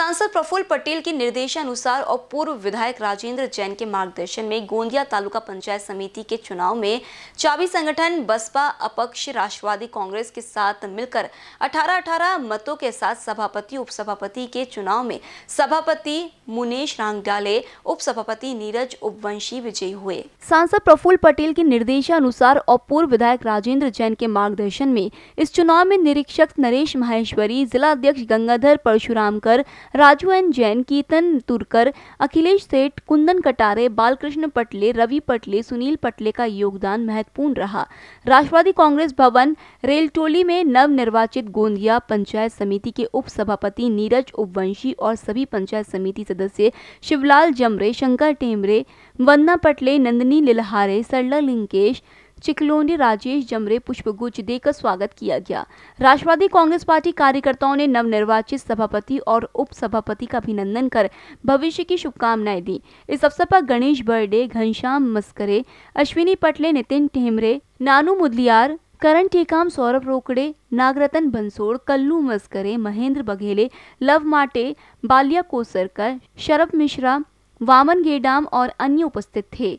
सांसद प्रफुल्ल पटेल के निर्देशानुसार और पूर्व विधायक राजेंद्र जैन के मार्गदर्शन में गोंदिया तालुका पंचायत समिति के चुनाव में चाबी संगठन बसपा अपक्ष राष्ट्रवादी कांग्रेस के साथ मिलकर 18-18 मतों के साथ सभापति उपसभापति के चुनाव में सभापति मुनेश रांगडाले उपसभापति नीरज उपवंशी विजयी हुए सांसद प्रफुल्ल पटेल के निर्देशानुसार और पूर्व विधायक राजेंद्र जैन के मार्गदर्शन में इस चुनाव में निरीक्षक नरेश माहेश्वरी जिला अध्यक्ष गंगाधर परशुराम कर राजू एन जैन कीर्तन तुरकर अखिलेश सेठ कुंदन कटारे बालकृष्ण पटले रवि पटले सुनील पटले का योगदान महत्वपूर्ण रहा राष्ट्रवादी कांग्रेस भवन रेलटोली में नव निर्वाचित गोंदिया पंचायत समिति के उप सभापति नीरज उपवंशी और सभी पंचायत समिति सदस्य शिवलाल जमरे शंकर टेमरे वंदना पटले नंदनी लिलहारे सरला लिंकेश चिकलोंडी राजेश जमरे पुष्पगुच्छ देकर स्वागत किया गया राष्ट्रवादी कांग्रेस पार्टी कार्यकर्ताओं ने नवनिर्वाचित सभापति और उप सभापति का अभिनंदन कर भविष्य की शुभकामनाएं दी इस अवसर पर गणेश बर्डे घनश्याम मस्करे अश्विनी पटले नितिन ठेमरे नानू मुदलियार करण टेकाम सौरभ रोकड़े नागरतन बंसोड़ कल्लू मस्करे महेंद्र बघेले लव माटे बालिया कोसरकर शरभ मिश्रा वामन गेडाम और अन्य उपस्थित थे